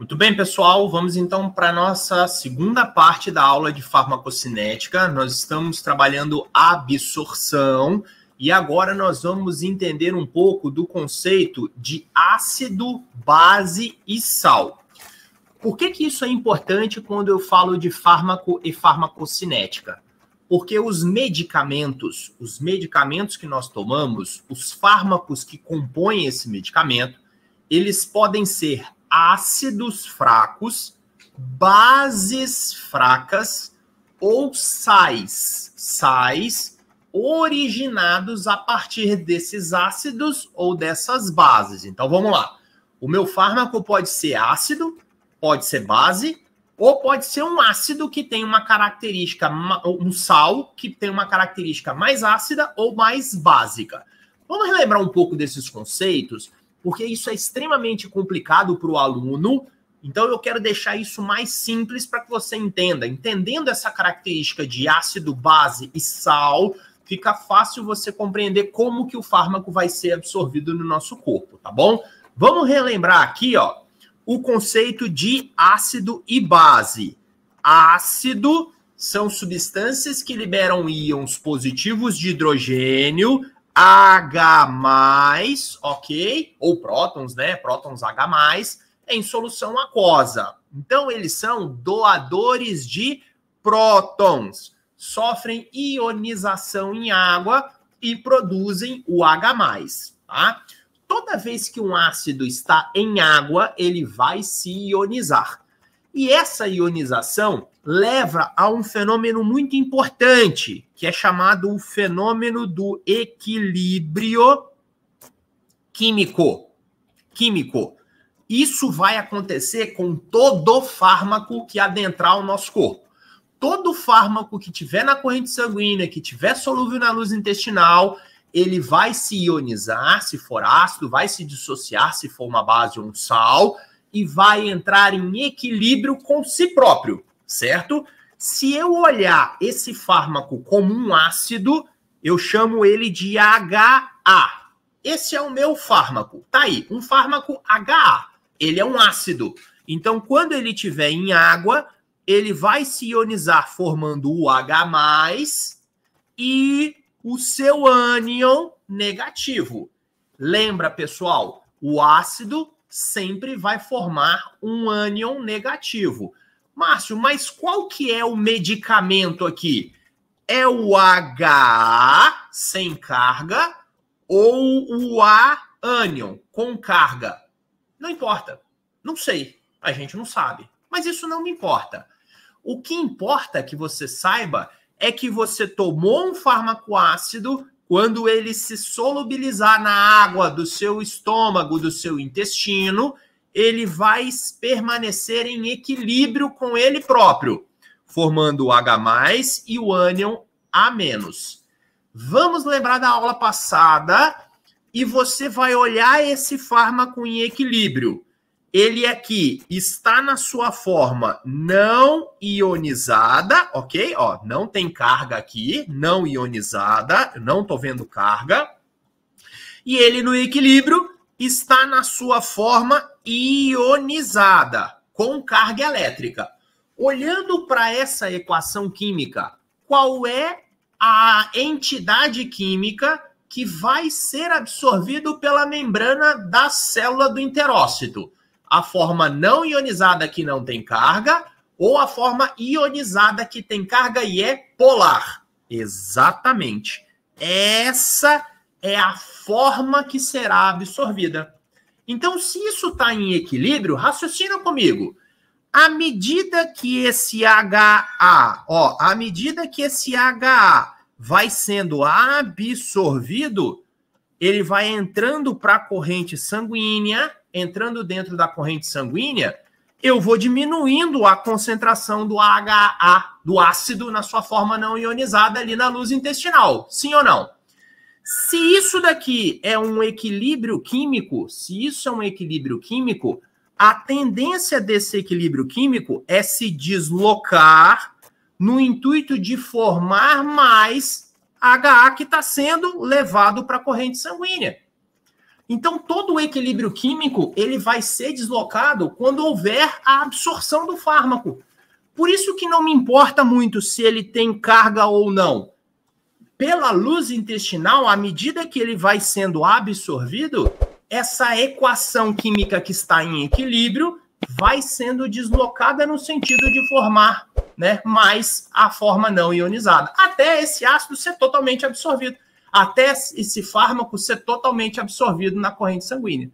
Muito bem, pessoal, vamos então para a nossa segunda parte da aula de farmacocinética. Nós estamos trabalhando absorção e agora nós vamos entender um pouco do conceito de ácido, base e sal. Por que, que isso é importante quando eu falo de fármaco e farmacocinética? Porque os medicamentos, os medicamentos que nós tomamos, os fármacos que compõem esse medicamento, eles podem ser ácidos fracos, bases fracas ou sais, sais originados a partir desses ácidos ou dessas bases. Então vamos lá. O meu fármaco pode ser ácido, pode ser base, ou pode ser um ácido que tem uma característica, um sal que tem uma característica mais ácida ou mais básica. Vamos relembrar um pouco desses conceitos porque isso é extremamente complicado para o aluno. Então eu quero deixar isso mais simples para que você entenda. Entendendo essa característica de ácido, base e sal, fica fácil você compreender como que o fármaco vai ser absorvido no nosso corpo, tá bom? Vamos relembrar aqui, ó, o conceito de ácido e base. Ácido são substâncias que liberam íons positivos de hidrogênio H+, ok? Ou prótons, né? Prótons H+, em solução aquosa. Então, eles são doadores de prótons. Sofrem ionização em água e produzem o H+, tá? Toda vez que um ácido está em água, ele vai se ionizar. E essa ionização leva a um fenômeno muito importante, que é chamado o fenômeno do equilíbrio químico. Químico. Isso vai acontecer com todo fármaco que adentrar o nosso corpo. Todo fármaco que tiver na corrente sanguínea, que tiver solúvel na luz intestinal, ele vai se ionizar, se for ácido, vai se dissociar, se for uma base ou um sal, e vai entrar em equilíbrio com si próprio certo? Se eu olhar esse fármaco como um ácido, eu chamo ele de HA. Esse é o meu fármaco. Tá aí, um fármaco HA. Ele é um ácido. Então, quando ele estiver em água, ele vai se ionizar formando o H+, e o seu ânion negativo. Lembra, pessoal, o ácido sempre vai formar um ânion negativo. Márcio, mas qual que é o medicamento aqui? É o HA sem carga ou o A ânion com carga? Não importa. Não sei. A gente não sabe. Mas isso não me importa. O que importa é que você saiba é que você tomou um fármaco ácido quando ele se solubilizar na água do seu estômago, do seu intestino, ele vai permanecer em equilíbrio com ele próprio, formando o H+, e o ânion A-. Vamos lembrar da aula passada e você vai olhar esse fármaco em equilíbrio. Ele aqui está na sua forma não ionizada, ok? Ó, não tem carga aqui, não ionizada, não tô vendo carga. E ele no equilíbrio está na sua forma ionizada, com carga elétrica. Olhando para essa equação química, qual é a entidade química que vai ser absorvido pela membrana da célula do enterócito? A forma não ionizada que não tem carga ou a forma ionizada que tem carga e é polar? Exatamente. Essa é a forma que será absorvida. Então, se isso está em equilíbrio, raciocina comigo. À medida que esse HA, ó, à medida que esse HA vai sendo absorvido, ele vai entrando para a corrente sanguínea, entrando dentro da corrente sanguínea, eu vou diminuindo a concentração do HA, do ácido, na sua forma não ionizada ali na luz intestinal. Sim ou não? Se isso daqui é um equilíbrio químico, se isso é um equilíbrio químico, a tendência desse equilíbrio químico é se deslocar no intuito de formar mais HA que está sendo levado para a corrente sanguínea. Então, todo o equilíbrio químico ele vai ser deslocado quando houver a absorção do fármaco. Por isso que não me importa muito se ele tem carga ou não pela luz intestinal, à medida que ele vai sendo absorvido, essa equação química que está em equilíbrio vai sendo deslocada no sentido de formar né, mais a forma não ionizada, até esse ácido ser totalmente absorvido, até esse fármaco ser totalmente absorvido na corrente sanguínea.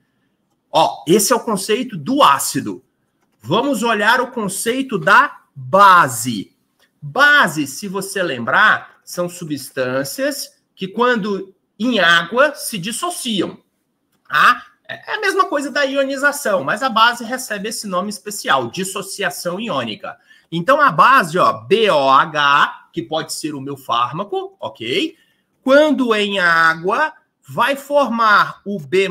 Ó, esse é o conceito do ácido. Vamos olhar o conceito da base. Bases, se você lembrar, são substâncias que, quando em água, se dissociam. Tá? É, é a mesma coisa da ionização, mas a base recebe esse nome especial, dissociação iônica. Então, a base, ó, BOH, que pode ser o meu fármaco, ok? Quando é em água, vai formar o B+,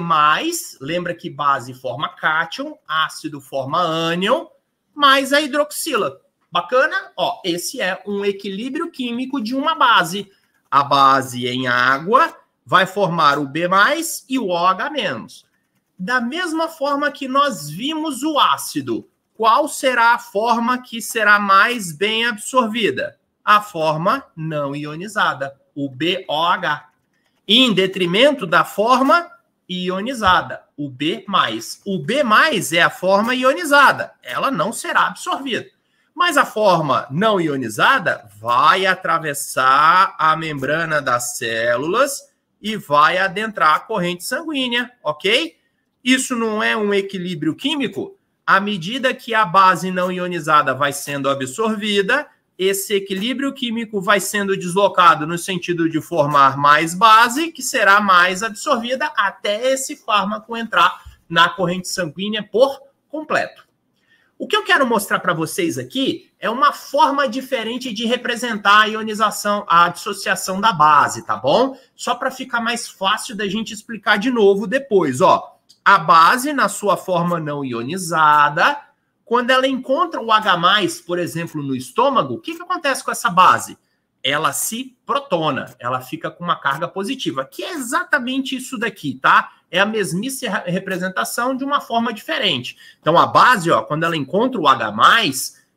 lembra que base forma cátion, ácido forma ânion, mais a hidroxila. Bacana? Ó, esse é um equilíbrio químico de uma base. A base em água vai formar o B+ e o OH-. Da mesma forma que nós vimos o ácido, qual será a forma que será mais bem absorvida? A forma não ionizada, o BOH. Em detrimento da forma ionizada, o B+. O B+ é a forma ionizada, ela não será absorvida. Mas a forma não ionizada vai atravessar a membrana das células e vai adentrar a corrente sanguínea, ok? Isso não é um equilíbrio químico? À medida que a base não ionizada vai sendo absorvida, esse equilíbrio químico vai sendo deslocado no sentido de formar mais base, que será mais absorvida até esse fármaco entrar na corrente sanguínea por completo. O que eu quero mostrar para vocês aqui é uma forma diferente de representar a ionização, a dissociação da base, tá bom? Só para ficar mais fácil da gente explicar de novo depois, ó. A base na sua forma não ionizada, quando ela encontra o H+, por exemplo, no estômago, o que, que acontece com essa base? Ela se protona, ela fica com uma carga positiva, que é exatamente isso daqui, tá? é a mesmice representação de uma forma diferente. Então, a base, ó, quando ela encontra o H,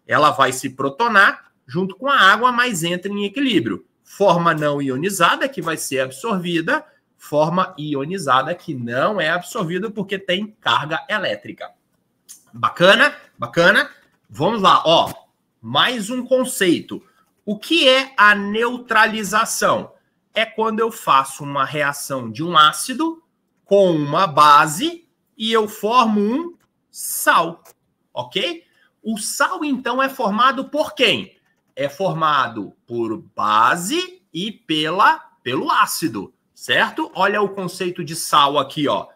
ela vai se protonar junto com a água, mas entra em equilíbrio. Forma não ionizada, que vai ser absorvida, forma ionizada, que não é absorvida porque tem carga elétrica. Bacana? Bacana? Vamos lá, ó. Mais um conceito. O que é a neutralização? É quando eu faço uma reação de um ácido com uma base e eu formo um sal, ok? O sal, então, é formado por quem? É formado por base e pela, pelo ácido, certo? Olha o conceito de sal aqui, ó.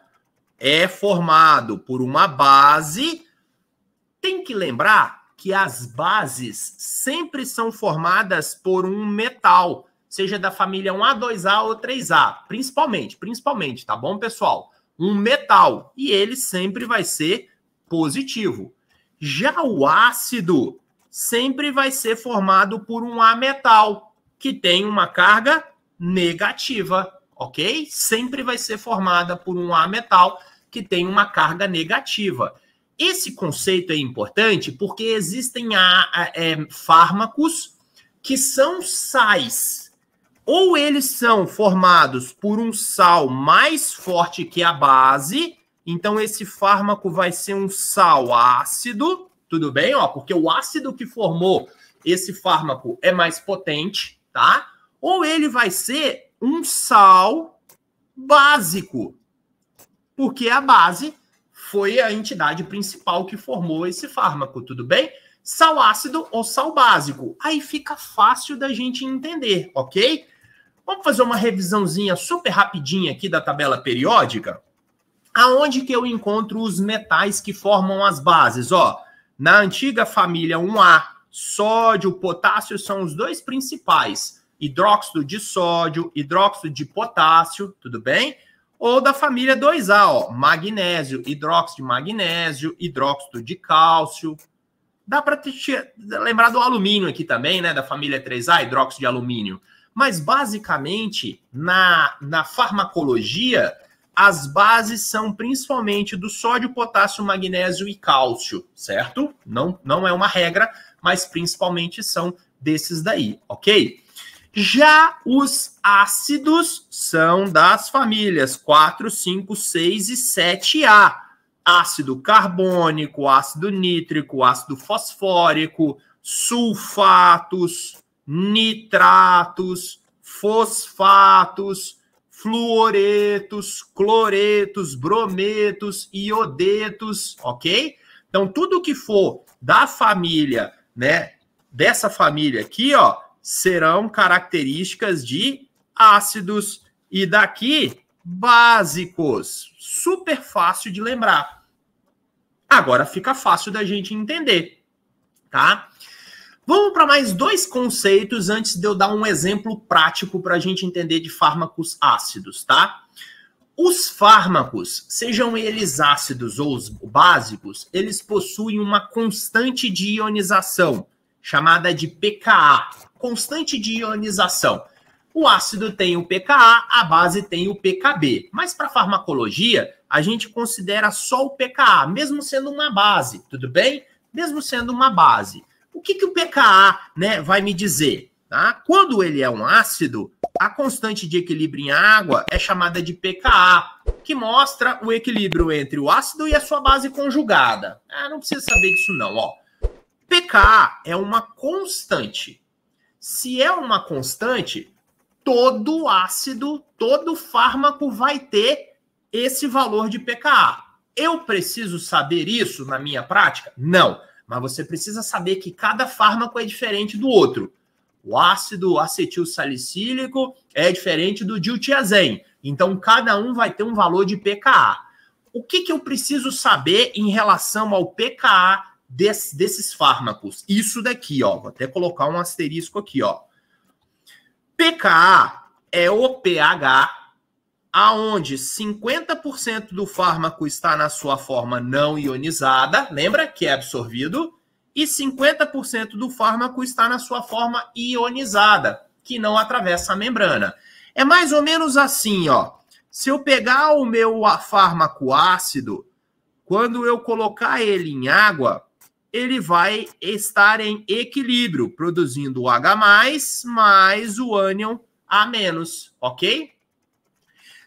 É formado por uma base. Tem que lembrar que as bases sempre são formadas por um metal seja da família 1A, 2A ou 3A, principalmente, principalmente, tá bom, pessoal? Um metal, e ele sempre vai ser positivo. Já o ácido sempre vai ser formado por um A metal, que tem uma carga negativa, ok? Sempre vai ser formada por um A metal que tem uma carga negativa. Esse conceito é importante porque existem a, a, é, fármacos que são sais, ou eles são formados por um sal mais forte que a base, então esse fármaco vai ser um sal ácido, tudo bem? Ó, porque o ácido que formou esse fármaco é mais potente, tá? Ou ele vai ser um sal básico, porque a base foi a entidade principal que formou esse fármaco, tudo bem? Sal ácido ou sal básico. Aí fica fácil da gente entender, ok? Vamos fazer uma revisãozinha super rapidinha aqui da tabela periódica? Aonde que eu encontro os metais que formam as bases? Ó, na antiga família 1A, sódio, potássio são os dois principais. Hidróxido de sódio, hidróxido de potássio, tudo bem? Ou da família 2A, ó, magnésio, hidróxido de magnésio, hidróxido de cálcio. Dá para lembrar do alumínio aqui também, né? Da família 3A, hidróxido de alumínio. Mas, basicamente, na, na farmacologia, as bases são principalmente do sódio, potássio, magnésio e cálcio, certo? Não, não é uma regra, mas principalmente são desses daí, ok? Já os ácidos são das famílias 4, 5, 6 e 7A. Ácido carbônico, ácido nítrico, ácido fosfórico, sulfatos, nitratos, fosfatos, fluoretos, cloretos, brometos, iodetos, ok? Então, tudo que for da família, né, dessa família aqui, ó, serão características de ácidos e daqui básicos. Super fácil de lembrar. Agora fica fácil da gente entender, tá? Vamos para mais dois conceitos antes de eu dar um exemplo prático para a gente entender de fármacos ácidos, tá? Os fármacos, sejam eles ácidos ou os básicos, eles possuem uma constante de ionização, chamada de pKa constante de ionização. O ácido tem o pKa, a base tem o pKb. Mas para farmacologia, a gente considera só o pKa, mesmo sendo uma base, tudo bem? Mesmo sendo uma base. O que, que o pKa né, vai me dizer? Tá? Quando ele é um ácido, a constante de equilíbrio em água é chamada de pKa, que mostra o equilíbrio entre o ácido e a sua base conjugada. Ah, não precisa saber disso não, ó. pKa é uma constante. Se é uma constante, todo ácido, todo fármaco vai ter esse valor de pKa. Eu preciso saber isso na minha prática? Não mas você precisa saber que cada fármaco é diferente do outro. O ácido acetil salicílico é diferente do diltiazem. Então, cada um vai ter um valor de pKa. O que, que eu preciso saber em relação ao pKa des, desses fármacos? Isso daqui, ó. Vou até colocar um asterisco aqui, ó. pKa é o pH aonde 50% do fármaco está na sua forma não ionizada, lembra que é absorvido, e 50% do fármaco está na sua forma ionizada, que não atravessa a membrana. É mais ou menos assim, ó. Se eu pegar o meu fármaco ácido, quando eu colocar ele em água, ele vai estar em equilíbrio, produzindo o H+, mais o ânion A-, ok?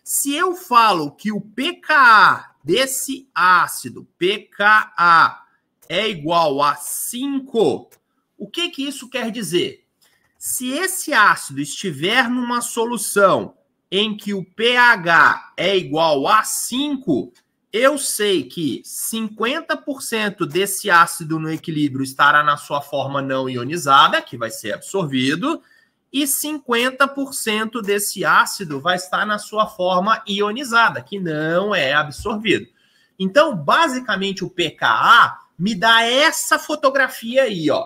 Se eu falo que o pKa desse ácido, pKa, é igual a 5, o que, que isso quer dizer? Se esse ácido estiver numa solução em que o pH é igual a 5, eu sei que 50% desse ácido no equilíbrio estará na sua forma não ionizada, que vai ser absorvido, e 50% desse ácido vai estar na sua forma ionizada, que não é absorvido. Então, basicamente, o pKa me dá essa fotografia aí, ó.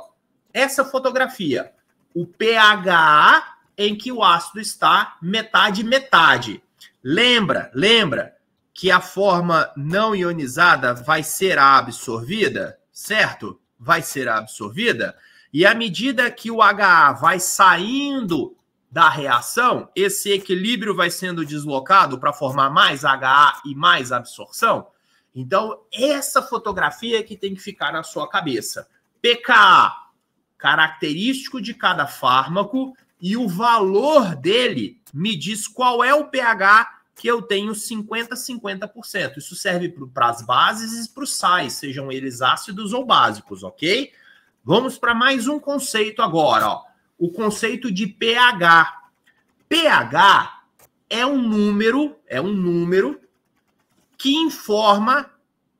Essa fotografia. O pH em que o ácido está metade metade. Lembra, lembra que a forma não ionizada vai ser absorvida, certo? Vai ser absorvida. E à medida que o HA vai saindo da reação, esse equilíbrio vai sendo deslocado para formar mais HA e mais absorção. Então, essa fotografia é que tem que ficar na sua cabeça. PKA, característico de cada fármaco, e o valor dele me diz qual é o pH que eu tenho 50% 50%. Isso serve para as bases e para os sais, sejam eles ácidos ou básicos, ok? Vamos para mais um conceito agora, ó. O conceito de pH. pH é um número, é um número que informa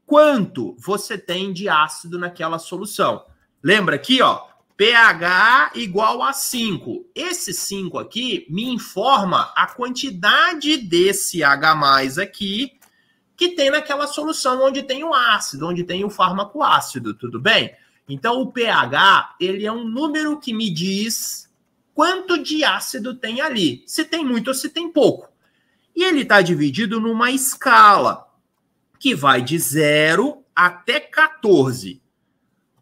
quanto você tem de ácido naquela solução. Lembra aqui, ó, pH igual a 5. Esse 5 aqui me informa a quantidade desse H+ aqui que tem naquela solução onde tem o ácido, onde tem o fármaco ácido, tudo bem? Então, o pH, ele é um número que me diz quanto de ácido tem ali, se tem muito ou se tem pouco. E ele está dividido numa escala que vai de 0 até 14,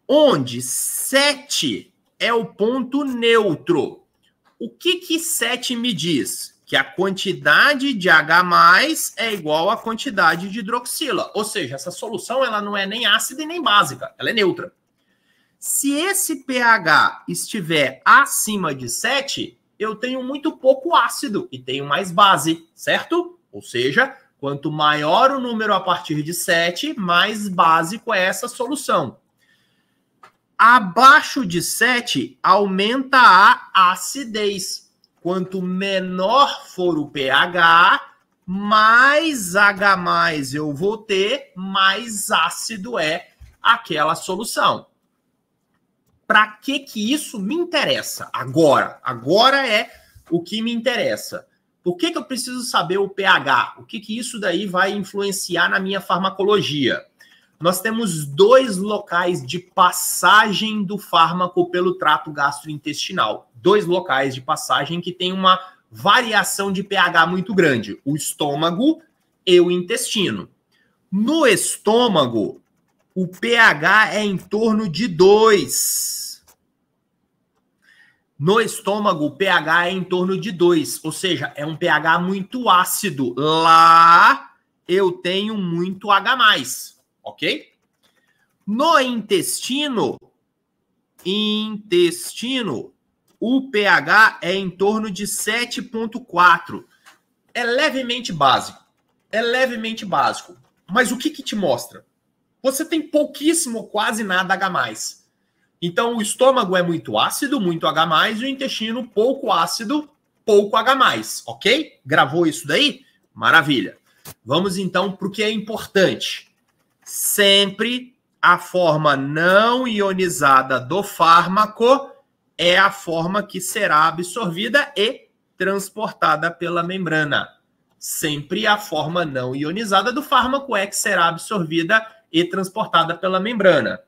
onde 7 é o ponto neutro. O que que 7 me diz? Que a quantidade de H+, é igual à quantidade de hidroxila. Ou seja, essa solução ela não é nem ácida e nem básica, ela é neutra. Se esse pH estiver acima de 7, eu tenho muito pouco ácido e tenho mais base, certo? Ou seja, quanto maior o número a partir de 7, mais básico é essa solução. Abaixo de 7, aumenta a acidez. Quanto menor for o pH, mais H eu vou ter, mais ácido é aquela solução para que que isso me interessa agora? Agora é o que me interessa. Por que, que eu preciso saber o pH? O que, que isso daí vai influenciar na minha farmacologia? Nós temos dois locais de passagem do fármaco pelo trato gastrointestinal. Dois locais de passagem que tem uma variação de pH muito grande: o estômago e o intestino. No estômago, o pH é em torno de 2. No estômago, o pH é em torno de 2, ou seja, é um pH muito ácido. Lá eu tenho muito H, ok? No intestino, intestino, o pH é em torno de 7,4. É levemente básico. É levemente básico. Mas o que, que te mostra? você tem pouquíssimo, quase nada H. Então, o estômago é muito ácido, muito H, e o intestino pouco ácido, pouco H, ok? Gravou isso daí? Maravilha. Vamos então para o que é importante. Sempre a forma não ionizada do fármaco é a forma que será absorvida e transportada pela membrana. Sempre a forma não ionizada do fármaco é que será absorvida e transportada pela membrana.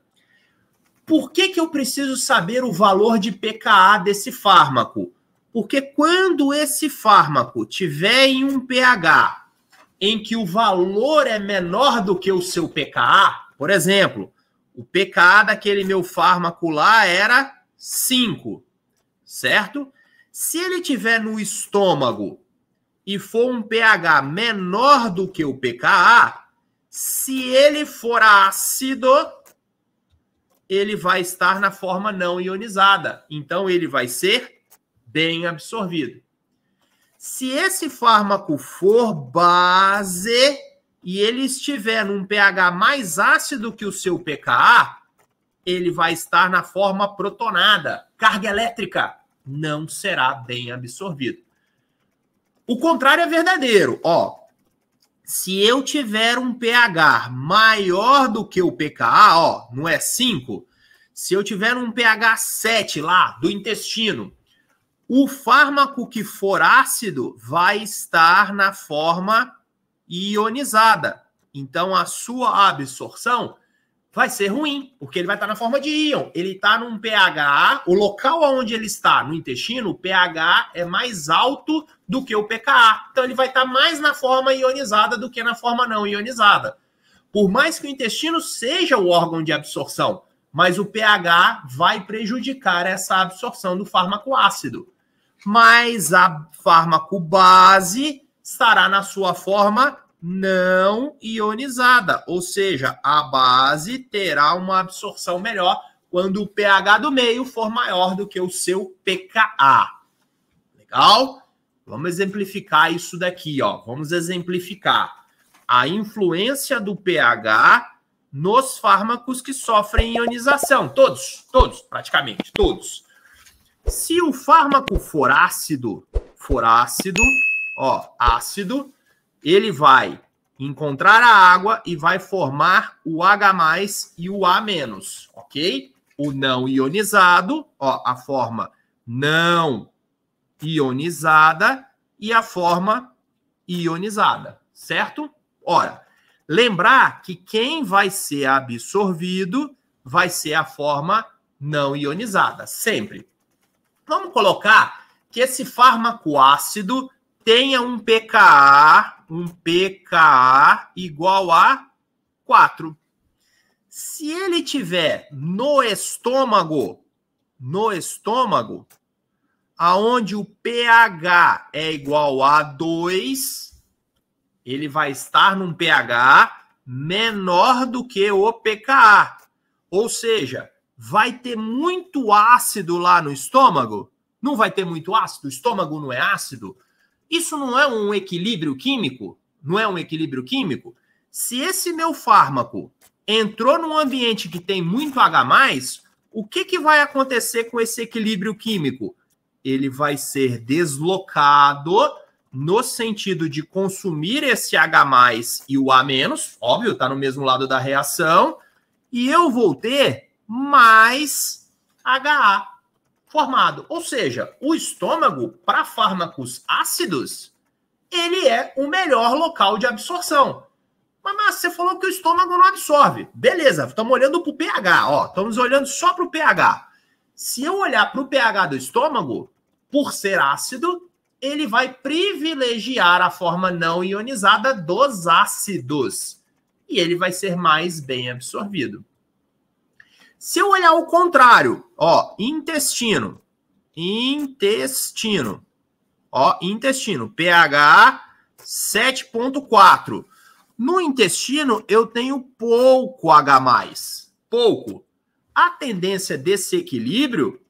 Por que, que eu preciso saber o valor de pKa desse fármaco? Porque quando esse fármaco tiver em um pH em que o valor é menor do que o seu pKa, por exemplo, o pKa daquele meu fármaco lá era 5, certo? Se ele tiver no estômago e for um pH menor do que o pKa, se ele for ácido, ele vai estar na forma não ionizada. Então, ele vai ser bem absorvido. Se esse fármaco for base e ele estiver num pH mais ácido que o seu pKa, ele vai estar na forma protonada, carga elétrica, não será bem absorvido. O contrário é verdadeiro, ó. Se eu tiver um pH maior do que o pKa, ó, não é 5? Se eu tiver um pH 7 lá do intestino, o fármaco que for ácido vai estar na forma ionizada. Então, a sua absorção vai ser ruim, porque ele vai estar na forma de íon. Ele está num pH, o local onde ele está, no intestino, o pH é mais alto do que o pKa. Então ele vai estar mais na forma ionizada do que na forma não ionizada. Por mais que o intestino seja o órgão de absorção, mas o pH vai prejudicar essa absorção do fármaco ácido. Mas a fármaco base estará na sua forma não ionizada, ou seja, a base terá uma absorção melhor quando o pH do meio for maior do que o seu pKa. Legal? Vamos exemplificar isso daqui, ó. Vamos exemplificar a influência do pH nos fármacos que sofrem ionização. Todos, todos, praticamente todos. Se o fármaco for ácido, for ácido, ó, ácido, ele vai encontrar a água e vai formar o H e o A-, ok? O não ionizado, ó, a forma não ionizada e a forma ionizada, certo? Ora, lembrar que quem vai ser absorvido vai ser a forma não ionizada, sempre. Vamos colocar que esse fármaco ácido tenha um pKa um pKa igual a 4. Se ele tiver no estômago, no estômago, aonde o pH é igual a 2, ele vai estar num pH menor do que o pKa. Ou seja, vai ter muito ácido lá no estômago? Não vai ter muito ácido? O estômago não é ácido? Isso não é um equilíbrio químico? Não é um equilíbrio químico? Se esse meu fármaco entrou num ambiente que tem muito H, o que, que vai acontecer com esse equilíbrio químico? Ele vai ser deslocado no sentido de consumir esse H e o A-, óbvio, está no mesmo lado da reação, e eu vou ter mais HA formado. Ou seja, o estômago, para fármacos ácidos, ele é o melhor local de absorção. Mas, mas você falou que o estômago não absorve. Beleza, estamos olhando para o pH, ó. Estamos olhando só para o pH. Se eu olhar para o pH do estômago, por ser ácido, ele vai privilegiar a forma não ionizada dos ácidos. E ele vai ser mais bem absorvido. Se eu olhar o contrário, ó, intestino, intestino, ó, intestino, pH 7.4. No intestino, eu tenho pouco H+, pouco. A tendência desse equilíbrio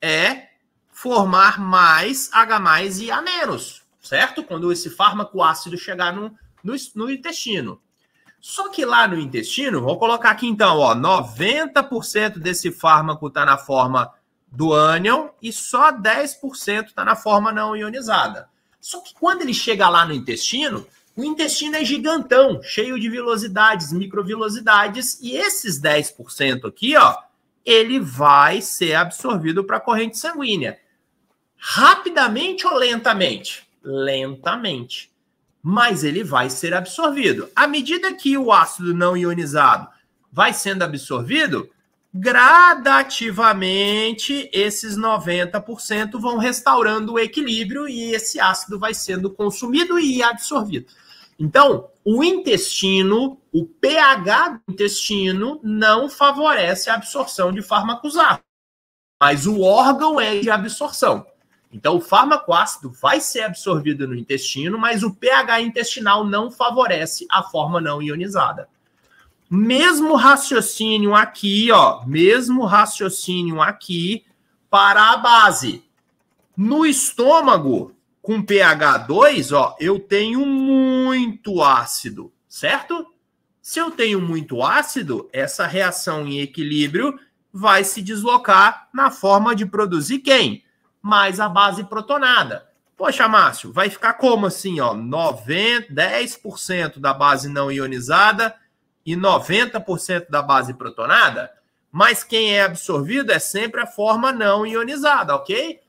é formar mais H+, e A-, certo? Quando esse fármaco ácido chegar no, no, no intestino. Só que lá no intestino, vou colocar aqui então, ó, 90% desse fármaco está na forma do ânion e só 10% está na forma não ionizada. Só que quando ele chega lá no intestino, o intestino é gigantão, cheio de vilosidades, microvilosidades, e esses 10% aqui, ó, ele vai ser absorvido para a corrente sanguínea. Rapidamente ou lentamente? Lentamente mas ele vai ser absorvido. À medida que o ácido não ionizado vai sendo absorvido, gradativamente esses 90% vão restaurando o equilíbrio e esse ácido vai sendo consumido e absorvido. Então, o intestino, o pH do intestino não favorece a absorção de fármacos ácidos, mas o órgão é de absorção. Então, o fármaco ácido vai ser absorvido no intestino, mas o pH intestinal não favorece a forma não ionizada. Mesmo raciocínio aqui, ó, mesmo raciocínio aqui para a base. No estômago, com pH 2, ó, eu tenho muito ácido, certo? Se eu tenho muito ácido, essa reação em equilíbrio vai se deslocar na forma de produzir quem? mais a base protonada. Poxa, Márcio, vai ficar como assim, ó? 90, 10% da base não ionizada e 90% da base protonada? Mas quem é absorvido é sempre a forma não ionizada, ok?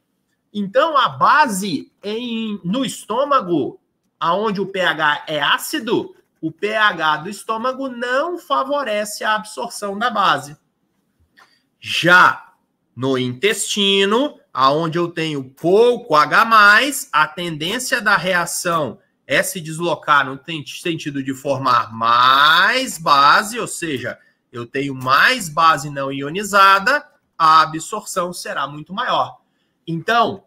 Então a base em, no estômago, aonde o pH é ácido, o pH do estômago não favorece a absorção da base. Já no intestino, aonde eu tenho pouco H+, a tendência da reação é se deslocar no sentido de formar mais base, ou seja, eu tenho mais base não ionizada, a absorção será muito maior. Então,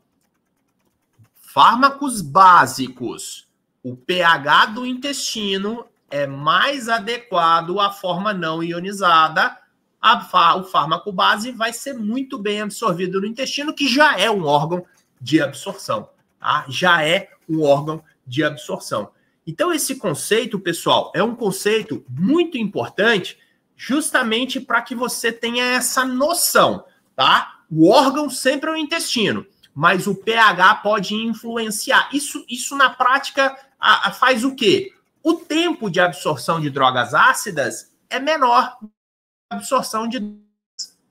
fármacos básicos, o pH do intestino é mais adequado à forma não ionizada, a, o fármaco base vai ser muito bem absorvido no intestino, que já é um órgão de absorção, tá? Já é um órgão de absorção. Então, esse conceito, pessoal, é um conceito muito importante justamente para que você tenha essa noção, tá? O órgão sempre é o intestino, mas o pH pode influenciar. Isso, isso na prática, a, a faz o quê? O tempo de absorção de drogas ácidas é menor absorção de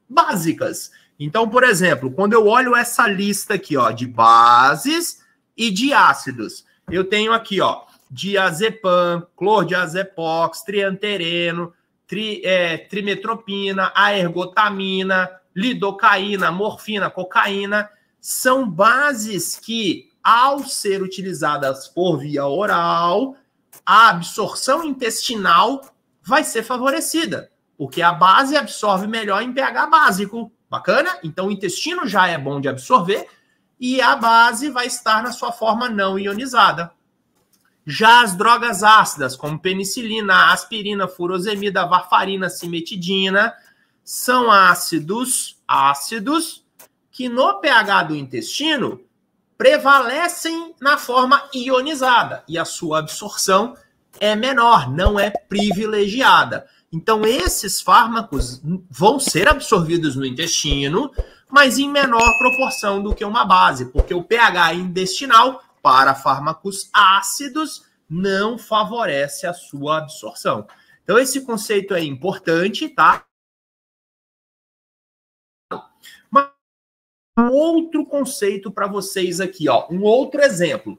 básicas. Então, por exemplo, quando eu olho essa lista aqui, ó, de bases e de ácidos, eu tenho aqui, ó, diazepam, clordiazepox, triantereno, tri, é, trimetropina, aergotamina, lidocaína, morfina, cocaína, são bases que, ao ser utilizadas por via oral, a absorção intestinal vai ser favorecida porque a base absorve melhor em pH básico. Bacana? Então o intestino já é bom de absorver e a base vai estar na sua forma não ionizada. Já as drogas ácidas, como penicilina, aspirina, furosemida, varfarina, cimetidina, são ácidos, ácidos que no pH do intestino prevalecem na forma ionizada e a sua absorção é menor, não é privilegiada. Então, esses fármacos vão ser absorvidos no intestino, mas em menor proporção do que uma base, porque o pH intestinal para fármacos ácidos não favorece a sua absorção. Então, esse conceito é importante, tá? Mas um outro conceito para vocês aqui, ó. Um outro exemplo.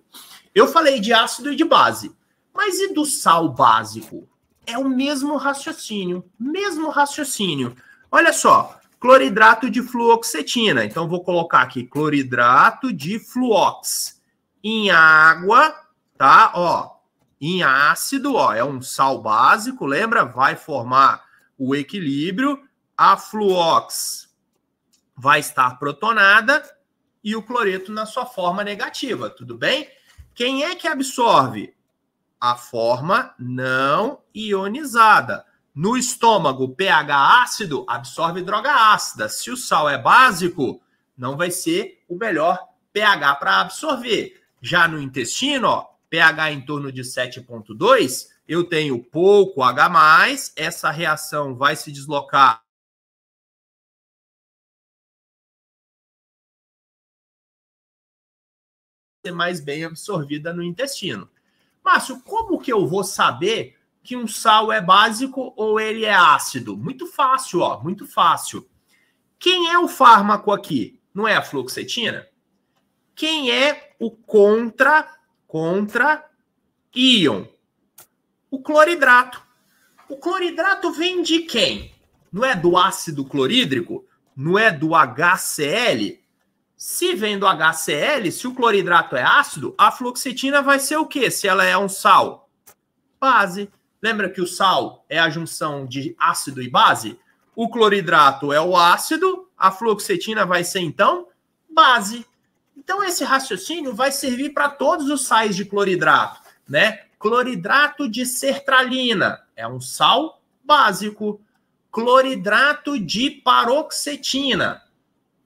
Eu falei de ácido e de base, mas e do sal básico? É o mesmo raciocínio, mesmo raciocínio. Olha só, cloridrato de fluoxetina. Então, vou colocar aqui cloridrato de fluox em água, tá? Ó, em ácido, ó, é um sal básico, lembra? Vai formar o equilíbrio. A fluox vai estar protonada e o cloreto na sua forma negativa, tudo bem? Quem é que absorve? a forma não ionizada. No estômago, pH ácido absorve droga ácida. Se o sal é básico, não vai ser o melhor pH para absorver. Já no intestino, ó, pH em torno de 7,2, eu tenho pouco H, essa reação vai se deslocar ser mais bem absorvida no intestino. Márcio, como que eu vou saber que um sal é básico ou ele é ácido? Muito fácil, ó, muito fácil. Quem é o fármaco aqui? Não é a fluoxetina? Quem é o contra contra íon? O cloridrato. O cloridrato vem de quem? Não é do ácido clorídrico? Não é do HCl? Se vendo HCl, se o cloridrato é ácido, a fluoxetina vai ser o quê? Se ela é um sal? Base. Lembra que o sal é a junção de ácido e base? O cloridrato é o ácido, a fluoxetina vai ser então base. Então esse raciocínio vai servir para todos os sais de cloridrato, né? Cloridrato de sertralina é um sal básico. Cloridrato de paroxetina,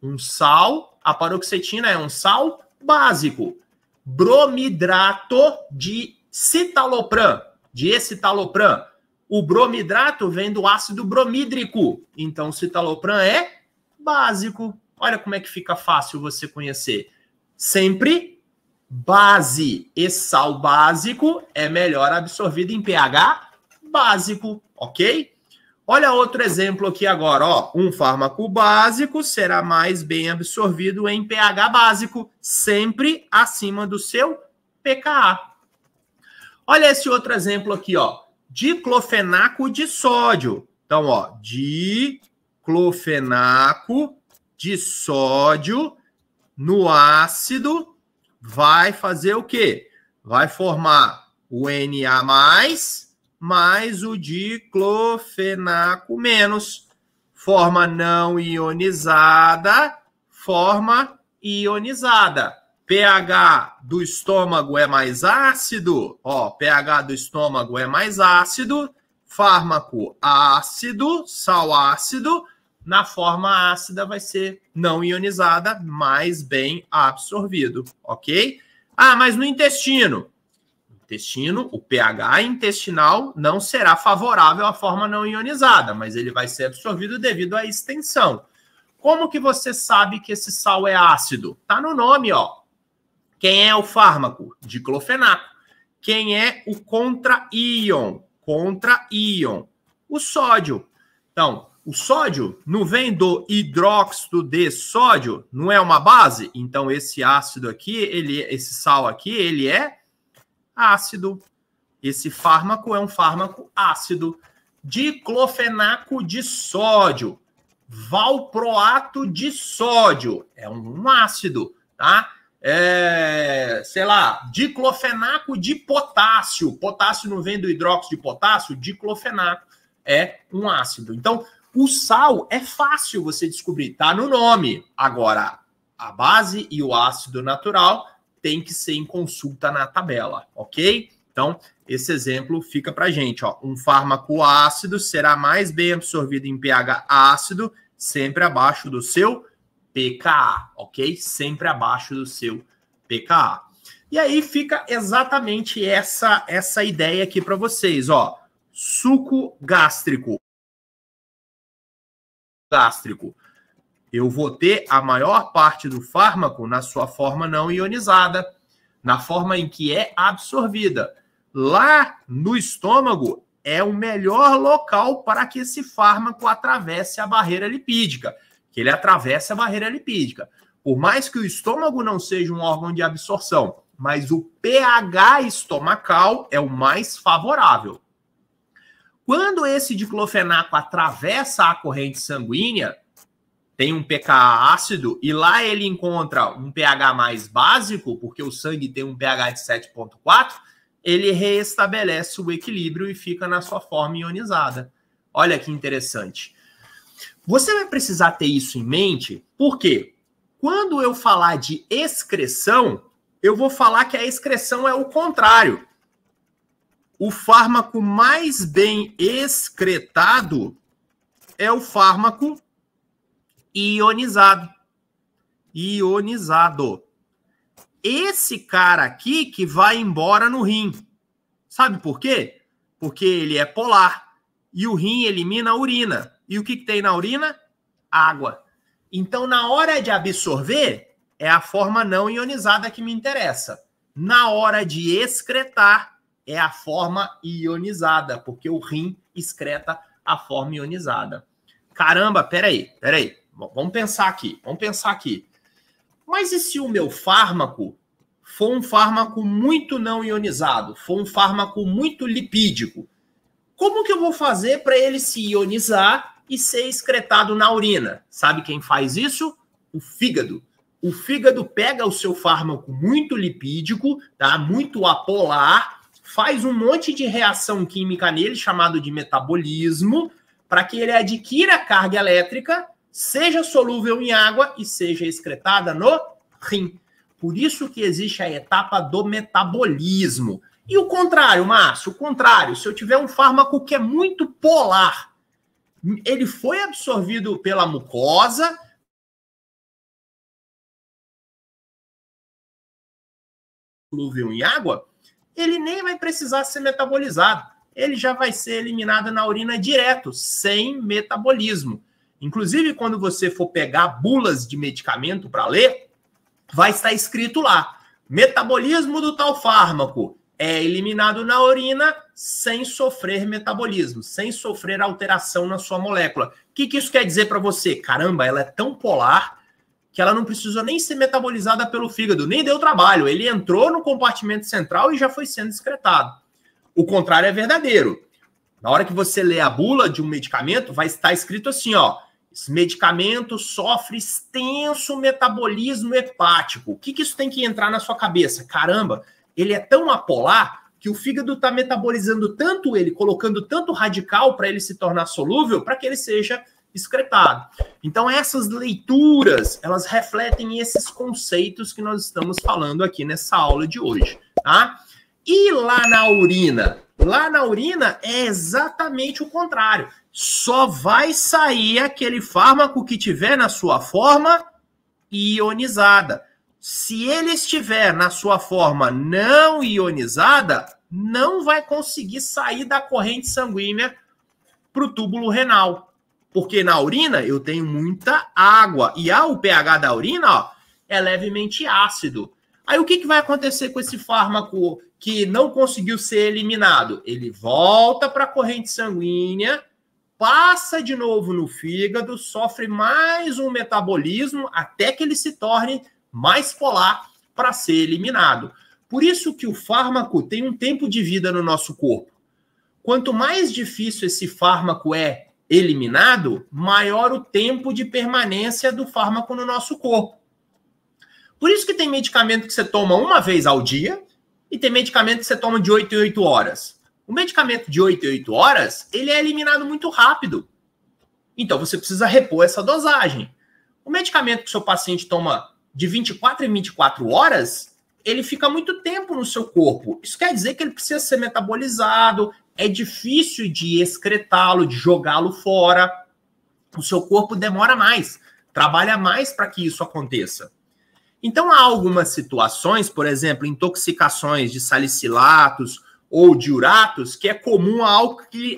um sal a paroxetina é um sal básico. Bromidrato de citalopram, de escitalopram. O bromidrato vem do ácido bromídrico. Então, citalopram é básico. Olha como é que fica fácil você conhecer. Sempre base e sal básico é melhor absorvido em pH básico, ok? Olha outro exemplo aqui agora, ó. Um fármaco básico será mais bem absorvido em pH básico, sempre acima do seu pKa. Olha esse outro exemplo aqui, ó. Diclofenaco de sódio. Então, ó, diclofenaco de sódio no ácido vai fazer o quê? Vai formar o Na+, mais o diclofenaco menos. Forma não ionizada, forma ionizada. pH do estômago é mais ácido, ó, pH do estômago é mais ácido, fármaco ácido, sal ácido, na forma ácida vai ser não ionizada, mais bem absorvido, ok? Ah, mas no intestino, intestino, o pH intestinal não será favorável à forma não ionizada, mas ele vai ser absorvido devido à extensão. Como que você sabe que esse sal é ácido? Tá no nome, ó. Quem é o fármaco? Diclofenaco. Quem é o contra-íon? Contra-íon. O sódio. Então, o sódio não vem do hidróxido de sódio, não é uma base? Então esse ácido aqui, ele esse sal aqui, ele é ácido. Esse fármaco é um fármaco ácido. Diclofenaco de sódio. Valproato de sódio. É um ácido, tá? É, sei lá, diclofenaco de potássio. Potássio não vem do hidróxido de potássio? Diclofenaco é um ácido. Então, o sal é fácil você descobrir, tá no nome. Agora, a base e o ácido natural tem que ser em consulta na tabela, ok? Então, esse exemplo fica para gente. Ó. Um fármaco ácido será mais bem absorvido em pH ácido, sempre abaixo do seu pKa, ok? Sempre abaixo do seu pKa. E aí fica exatamente essa essa ideia aqui para vocês, ó. Suco gástrico. Gástrico eu vou ter a maior parte do fármaco na sua forma não ionizada, na forma em que é absorvida. Lá no estômago é o melhor local para que esse fármaco atravesse a barreira lipídica, que ele atravessa a barreira lipídica. Por mais que o estômago não seja um órgão de absorção, mas o pH estomacal é o mais favorável. Quando esse diclofenaco atravessa a corrente sanguínea, tem um pKa ácido e lá ele encontra um pH mais básico, porque o sangue tem um pH de 7.4, ele reestabelece o equilíbrio e fica na sua forma ionizada. Olha que interessante. Você vai precisar ter isso em mente, porque quando eu falar de excreção, eu vou falar que a excreção é o contrário. O fármaco mais bem excretado é o fármaco ionizado. Ionizado. Esse cara aqui que vai embora no rim. Sabe por quê? Porque ele é polar e o rim elimina a urina. E o que, que tem na urina? Água. Então, na hora de absorver, é a forma não ionizada que me interessa. Na hora de excretar, é a forma ionizada, porque o rim excreta a forma ionizada. Caramba, peraí, peraí. Vamos pensar aqui, vamos pensar aqui. Mas e se o meu fármaco for um fármaco muito não ionizado, for um fármaco muito lipídico? Como que eu vou fazer para ele se ionizar e ser excretado na urina? Sabe quem faz isso? O fígado. O fígado pega o seu fármaco muito lipídico, tá? muito apolar, faz um monte de reação química nele, chamado de metabolismo, para que ele adquira carga elétrica seja solúvel em água e seja excretada no rim. Por isso que existe a etapa do metabolismo. E o contrário, Márcio, o contrário, se eu tiver um fármaco que é muito polar, ele foi absorvido pela mucosa, solúvel em água, ele nem vai precisar ser metabolizado. Ele já vai ser eliminado na urina direto, sem metabolismo. Inclusive, quando você for pegar bulas de medicamento para ler, vai estar escrito lá: metabolismo do tal fármaco é eliminado na urina sem sofrer metabolismo, sem sofrer alteração na sua molécula. O que, que isso quer dizer para você? Caramba, ela é tão polar que ela não precisou nem ser metabolizada pelo fígado, nem deu trabalho. Ele entrou no compartimento central e já foi sendo excretado. O contrário é verdadeiro. Na hora que você lê a bula de um medicamento, vai estar escrito assim, ó. Esse medicamento sofre extenso metabolismo hepático. O que, que isso tem que entrar na sua cabeça? Caramba, ele é tão apolar que o fígado está metabolizando tanto ele, colocando tanto radical para ele se tornar solúvel, para que ele seja excretado. Então essas leituras, elas refletem esses conceitos que nós estamos falando aqui nessa aula de hoje, tá? E lá na urina, lá na urina é exatamente o contrário só vai sair aquele fármaco que tiver na sua forma ionizada. Se ele estiver na sua forma não ionizada, não vai conseguir sair da corrente sanguínea para o túbulo renal. Porque na urina eu tenho muita água. E a, o pH da urina ó, é levemente ácido. Aí o que, que vai acontecer com esse fármaco que não conseguiu ser eliminado? Ele volta para a corrente sanguínea passa de novo no fígado, sofre mais um metabolismo até que ele se torne mais polar para ser eliminado. Por isso que o fármaco tem um tempo de vida no nosso corpo. Quanto mais difícil esse fármaco é eliminado, maior o tempo de permanência do fármaco no nosso corpo. Por isso que tem medicamento que você toma uma vez ao dia e tem medicamento que você toma de 8 em 8 horas. O medicamento de 8 e 8 horas, ele é eliminado muito rápido. Então você precisa repor essa dosagem. O medicamento que o seu paciente toma de 24 em 24 horas, ele fica muito tempo no seu corpo. Isso quer dizer que ele precisa ser metabolizado, é difícil de excretá-lo, de jogá-lo fora. O seu corpo demora mais, trabalha mais para que isso aconteça. Então, há algumas situações, por exemplo, intoxicações de salicilatos ou diuratos, que é comum a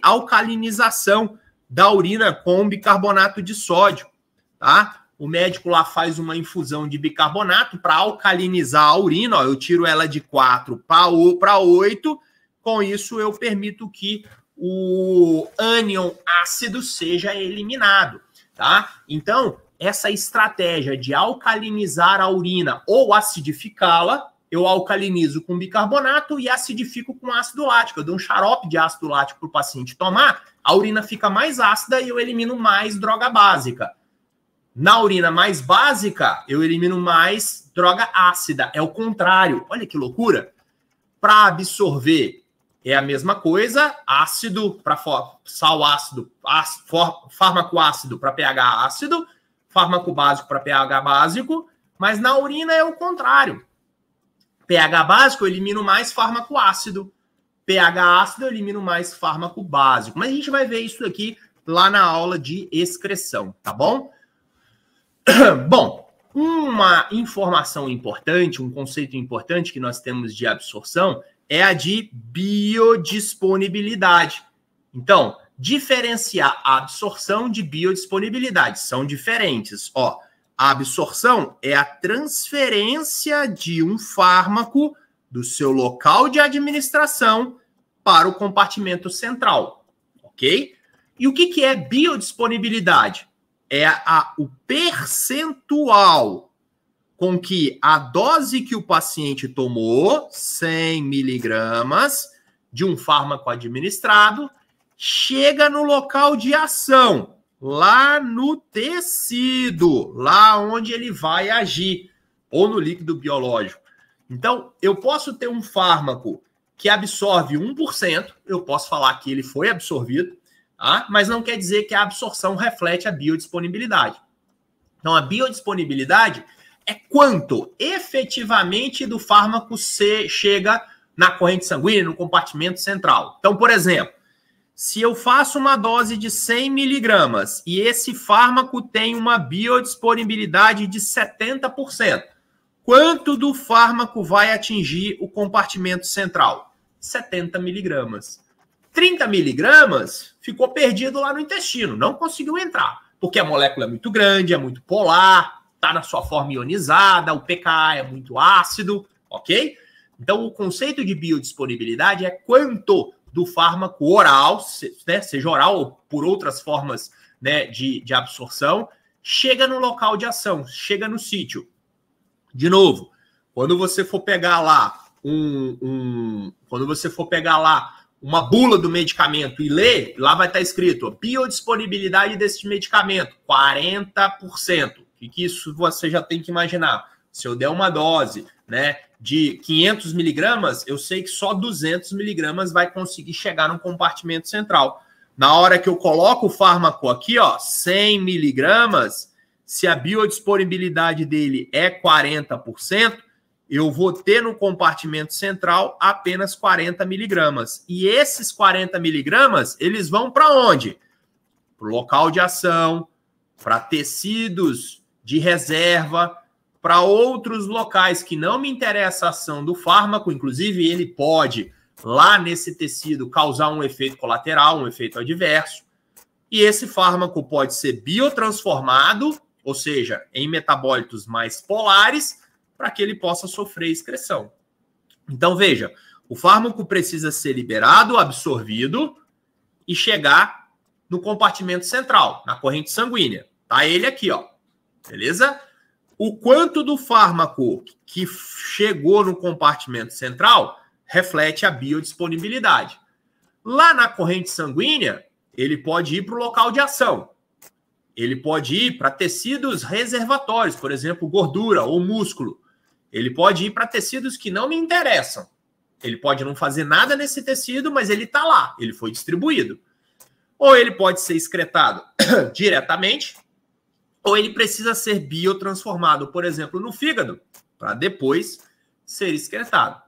alcalinização da urina com bicarbonato de sódio, tá? O médico lá faz uma infusão de bicarbonato para alcalinizar a urina, ó, eu tiro ela de 4 para 8, com isso eu permito que o ânion ácido seja eliminado, tá? Então, essa estratégia de alcalinizar a urina ou acidificá-la eu alcalinizo com bicarbonato e acidifico com ácido lático. Eu dou um xarope de ácido lático para o paciente tomar, a urina fica mais ácida e eu elimino mais droga básica. Na urina mais básica, eu elimino mais droga ácida. É o contrário. Olha que loucura. Para absorver é a mesma coisa, ácido para sal ácido, ácido fármaco ácido para pH ácido, fármaco básico para pH básico, mas na urina é o contrário pH básico, eu elimino mais fármaco ácido. pH ácido, eu elimino mais fármaco básico. Mas a gente vai ver isso aqui lá na aula de excreção, tá bom? Bom, uma informação importante, um conceito importante que nós temos de absorção é a de biodisponibilidade. Então, diferenciar a absorção de biodisponibilidade são diferentes. Ó, a absorção é a transferência de um fármaco do seu local de administração para o compartimento central, ok? E o que, que é biodisponibilidade? É a, a, o percentual com que a dose que o paciente tomou, 100 miligramas, de um fármaco administrado, chega no local de ação lá no tecido, lá onde ele vai agir, ou no líquido biológico. Então, eu posso ter um fármaco que absorve 1%, eu posso falar que ele foi absorvido, tá? mas não quer dizer que a absorção reflete a biodisponibilidade. Então, a biodisponibilidade é quanto efetivamente do fármaco se chega na corrente sanguínea, no compartimento central. Então, por exemplo, se eu faço uma dose de 100 miligramas e esse fármaco tem uma biodisponibilidade de 70%, quanto do fármaco vai atingir o compartimento central? 70 miligramas. 30 miligramas ficou perdido lá no intestino, não conseguiu entrar, porque a molécula é muito grande, é muito polar, está na sua forma ionizada, o pKa é muito ácido, ok? Então, o conceito de biodisponibilidade é quanto do fármaco oral, se, né, seja oral ou por outras formas né, de, de absorção, chega no local de ação, chega no sítio. De novo, quando você for pegar lá um, um quando você for pegar lá uma bula do medicamento e ler, lá vai estar tá escrito biodisponibilidade desse medicamento, 40%. O que, que isso você já tem que imaginar? Se eu der uma dose né, de 500 miligramas, eu sei que só 200 miligramas vai conseguir chegar no compartimento central. Na hora que eu coloco o fármaco aqui, ó, 100 miligramas, se a biodisponibilidade dele é 40%, eu vou ter no compartimento central apenas 40 miligramas. E esses 40 miligramas, eles vão para onde? Para o local de ação, para tecidos de reserva, para outros locais que não me interessa a ação do fármaco, inclusive ele pode lá nesse tecido causar um efeito colateral, um efeito adverso. E esse fármaco pode ser biotransformado, ou seja, em metabólitos mais polares, para que ele possa sofrer excreção. Então veja, o fármaco precisa ser liberado, absorvido e chegar no compartimento central, na corrente sanguínea. Tá ele aqui, ó. Beleza? O quanto do fármaco que chegou no compartimento central reflete a biodisponibilidade. Lá na corrente sanguínea, ele pode ir para o local de ação. Ele pode ir para tecidos reservatórios, por exemplo, gordura ou músculo. Ele pode ir para tecidos que não me interessam. Ele pode não fazer nada nesse tecido, mas ele está lá, ele foi distribuído. Ou ele pode ser excretado diretamente, ou ele precisa ser biotransformado, por exemplo, no fígado, para depois ser excretado.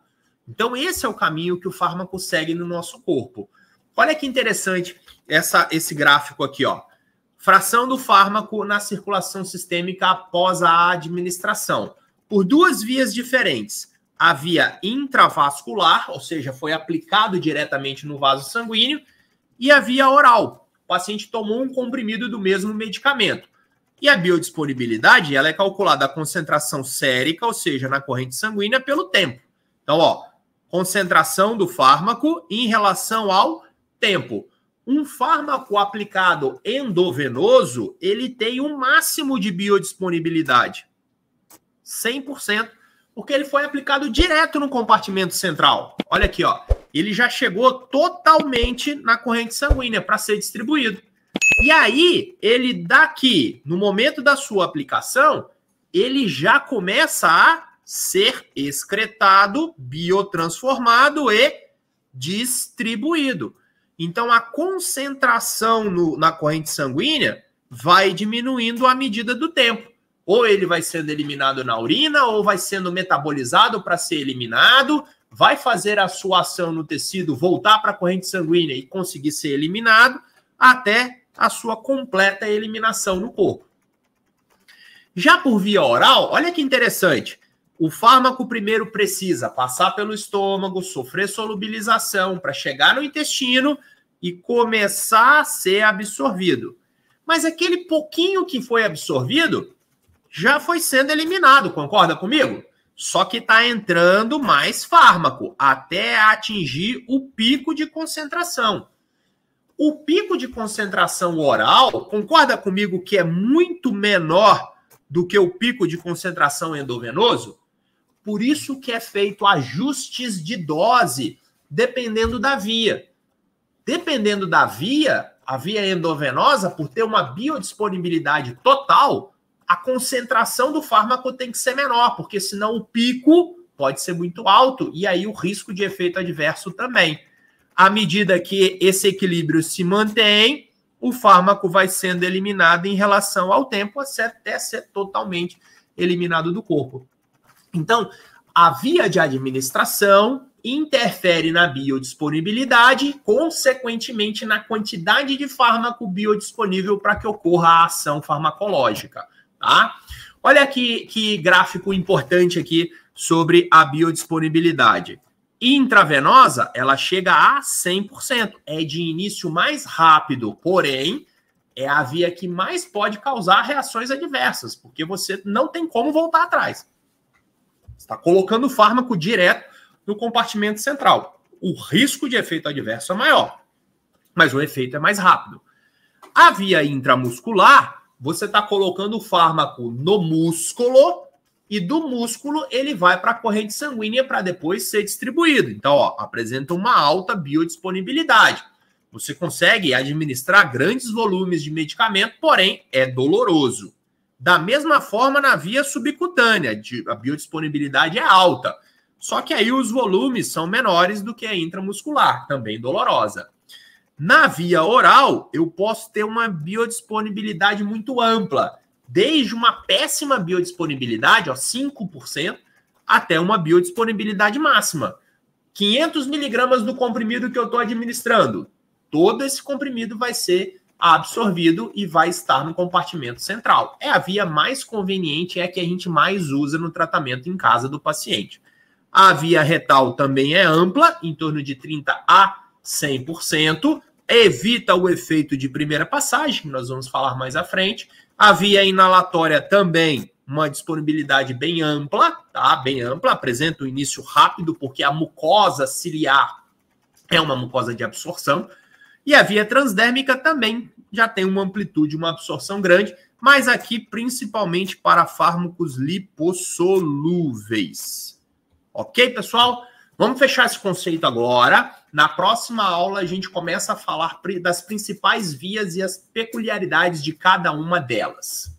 Então, esse é o caminho que o fármaco segue no nosso corpo. Olha que interessante essa, esse gráfico aqui, ó. Fração do fármaco na circulação sistêmica após a administração, por duas vias diferentes. A via intravascular, ou seja, foi aplicado diretamente no vaso sanguíneo, e a via oral. O paciente tomou um comprimido do mesmo medicamento. E a biodisponibilidade ela é calculada a concentração sérica, ou seja, na corrente sanguínea, pelo tempo. Então, ó, concentração do fármaco em relação ao tempo. Um fármaco aplicado endovenoso, ele tem um máximo de biodisponibilidade. 100%, porque ele foi aplicado direto no compartimento central. Olha aqui, ó. Ele já chegou totalmente na corrente sanguínea para ser distribuído. E aí, ele daqui, no momento da sua aplicação, ele já começa a ser excretado, biotransformado e distribuído. Então, a concentração no, na corrente sanguínea vai diminuindo à medida do tempo. Ou ele vai sendo eliminado na urina, ou vai sendo metabolizado para ser eliminado, vai fazer a sua ação no tecido voltar para a corrente sanguínea e conseguir ser eliminado, até a sua completa eliminação no corpo. Já por via oral, olha que interessante. O fármaco primeiro precisa passar pelo estômago, sofrer solubilização para chegar no intestino e começar a ser absorvido. Mas aquele pouquinho que foi absorvido já foi sendo eliminado, concorda comigo? Só que está entrando mais fármaco até atingir o pico de concentração. O pico de concentração oral, concorda comigo que é muito menor do que o pico de concentração endovenoso? Por isso que é feito ajustes de dose dependendo da via. Dependendo da via, a via endovenosa, por ter uma biodisponibilidade total, a concentração do fármaco tem que ser menor, porque senão o pico pode ser muito alto e aí o risco de efeito adverso também. À medida que esse equilíbrio se mantém, o fármaco vai sendo eliminado em relação ao tempo até ser totalmente eliminado do corpo. Então, a via de administração interfere na biodisponibilidade, consequentemente na quantidade de fármaco biodisponível para que ocorra a ação farmacológica, tá? Olha que, que gráfico importante aqui sobre a biodisponibilidade. Intravenosa, ela chega a 100%. É de início mais rápido, porém, é a via que mais pode causar reações adversas, porque você não tem como voltar atrás. está colocando o fármaco direto no compartimento central. O risco de efeito adverso é maior, mas o efeito é mais rápido. A via intramuscular, você está colocando o fármaco no músculo e do músculo ele vai para a corrente sanguínea para depois ser distribuído. Então, ó, apresenta uma alta biodisponibilidade. Você consegue administrar grandes volumes de medicamento, porém é doloroso. Da mesma forma na via subcutânea, a biodisponibilidade é alta. Só que aí os volumes são menores do que a intramuscular, também dolorosa. Na via oral, eu posso ter uma biodisponibilidade muito ampla desde uma péssima biodisponibilidade, ó, 5%, até uma biodisponibilidade máxima. 500 miligramas do comprimido que eu estou administrando, todo esse comprimido vai ser absorvido e vai estar no compartimento central. É a via mais conveniente, é a que a gente mais usa no tratamento em casa do paciente. A via retal também é ampla, em torno de 30 a 100%, evita o efeito de primeira passagem, que nós vamos falar mais à frente, Havia inalatória também uma disponibilidade bem ampla, tá? Bem ampla, apresenta o um início rápido, porque a mucosa ciliar é uma mucosa de absorção. E a via transdérmica também já tem uma amplitude, uma absorção grande, mas aqui principalmente para fármacos lipossolúveis. Ok, pessoal? Vamos fechar esse conceito agora. Na próxima aula, a gente começa a falar das principais vias e as peculiaridades de cada uma delas.